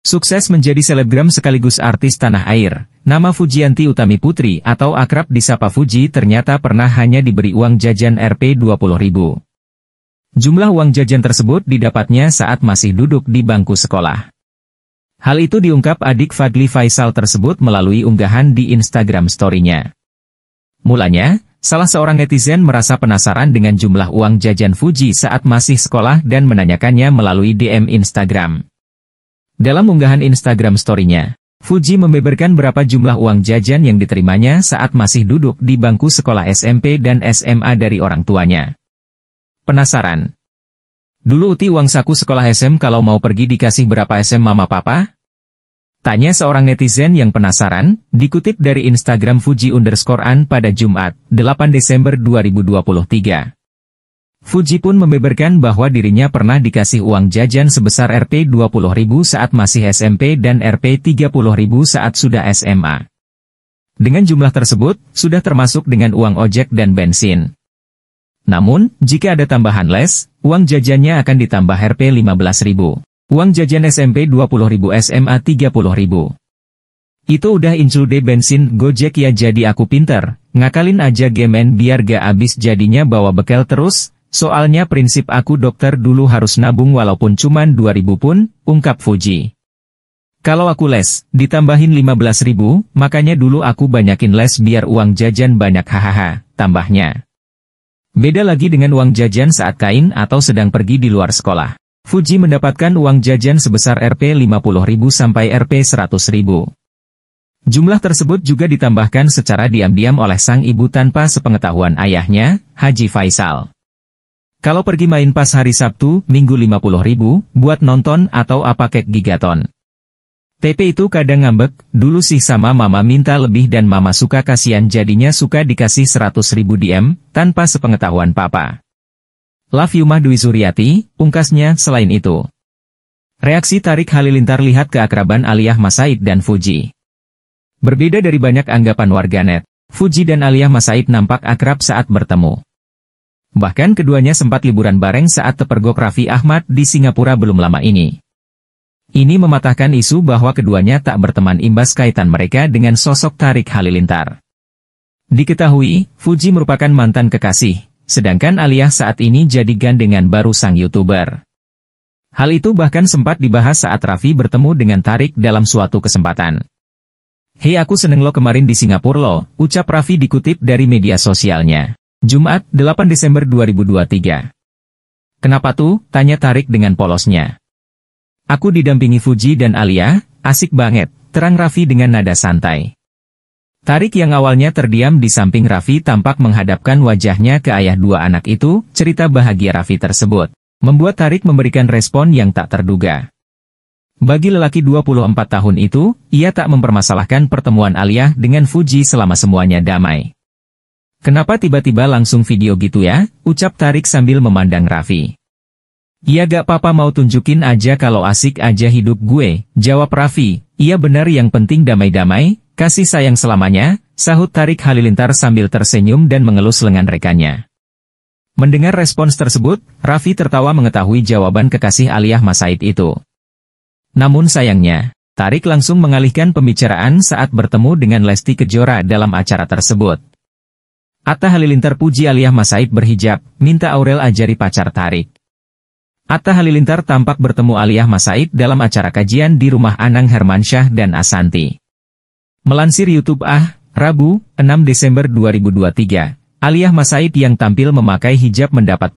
Sukses menjadi selebgram sekaligus artis tanah air, nama Fujianti Utami Putri atau akrab disapa Fuji ternyata pernah hanya diberi uang jajan Rp20.000. Jumlah uang jajan tersebut didapatnya saat masih duduk di bangku sekolah. Hal itu diungkap adik Fadli Faisal tersebut melalui unggahan di Instagram story-nya. Mulanya, salah seorang netizen merasa penasaran dengan jumlah uang jajan Fuji saat masih sekolah dan menanyakannya melalui DM Instagram. Dalam unggahan Instagram story-nya, Fuji membeberkan berapa jumlah uang jajan yang diterimanya saat masih duduk di bangku sekolah SMP dan SMA dari orang tuanya. Penasaran? Dulu uti uang saku sekolah SM kalau mau pergi dikasih berapa SM mama papa? Tanya seorang netizen yang penasaran, dikutip dari Instagram Fuji underscore an pada Jumat, 8 Desember 2023. Fuji pun membeberkan bahwa dirinya pernah dikasih uang jajan sebesar Rp20.000 saat masih SMP dan Rp30.000 saat sudah SMA. Dengan jumlah tersebut, sudah termasuk dengan uang ojek dan bensin. Namun, jika ada tambahan les, uang jajannya akan ditambah Rp15.000. Uang jajan SMP Rp20.000 SMA Rp30.000. Itu udah include bensin Gojek ya jadi aku pinter, ngakalin aja gemen biar gak abis jadinya bawa bekal terus, Soalnya prinsip aku dokter dulu harus nabung walaupun cuman 2000 pun, ungkap Fuji. Kalau aku les, ditambahin 15 ribu, makanya dulu aku banyakin les biar uang jajan banyak hahaha, tambahnya. Beda lagi dengan uang jajan saat kain atau sedang pergi di luar sekolah. Fuji mendapatkan uang jajan sebesar Rp 50.000 sampai Rp 100.000. Jumlah tersebut juga ditambahkan secara diam-diam oleh sang ibu tanpa sepengetahuan ayahnya, Haji Faisal. Kalau pergi main pas hari Sabtu, Minggu 50 ribu, buat nonton atau apa kek gigaton. TP itu kadang ngambek, dulu sih sama mama minta lebih dan mama suka kasihan jadinya suka dikasih 100 ribu DM, tanpa sepengetahuan papa. Love you Mahdwi Suryati, ungkasnya selain itu. Reaksi Tarik Halilintar lihat keakraban Aliyah Masaid dan Fuji. Berbeda dari banyak anggapan warganet, Fuji dan Aliyah Masaid nampak akrab saat bertemu. Bahkan keduanya sempat liburan bareng saat terpergok Raffi Ahmad di Singapura belum lama ini. Ini mematahkan isu bahwa keduanya tak berteman imbas kaitan mereka dengan sosok Tarik Halilintar. Diketahui, Fuji merupakan mantan kekasih, sedangkan Aliyah saat ini jadi gandengan baru sang YouTuber. Hal itu bahkan sempat dibahas saat Raffi bertemu dengan Tarik dalam suatu kesempatan. Hei aku seneng lo kemarin di Singapura lo, ucap Raffi dikutip dari media sosialnya. Jumat, 8 Desember 2023. Kenapa tuh? Tanya Tarik dengan polosnya. Aku didampingi Fuji dan Alia, asik banget, terang Raffi dengan nada santai. Tarik yang awalnya terdiam di samping Raffi tampak menghadapkan wajahnya ke ayah dua anak itu, cerita bahagia Raffi tersebut. Membuat Tarik memberikan respon yang tak terduga. Bagi lelaki 24 tahun itu, ia tak mempermasalahkan pertemuan Alia dengan Fuji selama semuanya damai. Kenapa tiba-tiba langsung video gitu ya? Ucap Tarik sambil memandang Raffi. Ya gak papa mau tunjukin aja kalau asik aja hidup gue, jawab Raffi. Iya benar yang penting damai-damai, kasih sayang selamanya, sahut Tarik Halilintar sambil tersenyum dan mengelus lengan rekannya. Mendengar respons tersebut, Raffi tertawa mengetahui jawaban kekasih Aliyah Said itu. Namun sayangnya, Tarik langsung mengalihkan pembicaraan saat bertemu dengan Lesti Kejora dalam acara tersebut. Atta Halilintar puji Aliyah Masaib berhijab, minta Aurel ajari pacar tarik. Atta Halilintar tampak bertemu Aliyah Masaib dalam acara kajian di rumah Anang Hermansyah dan Asanti. Melansir YouTube Ah, Rabu, 6 Desember 2023, Aliyah Masaib yang tampil memakai hijab mendapat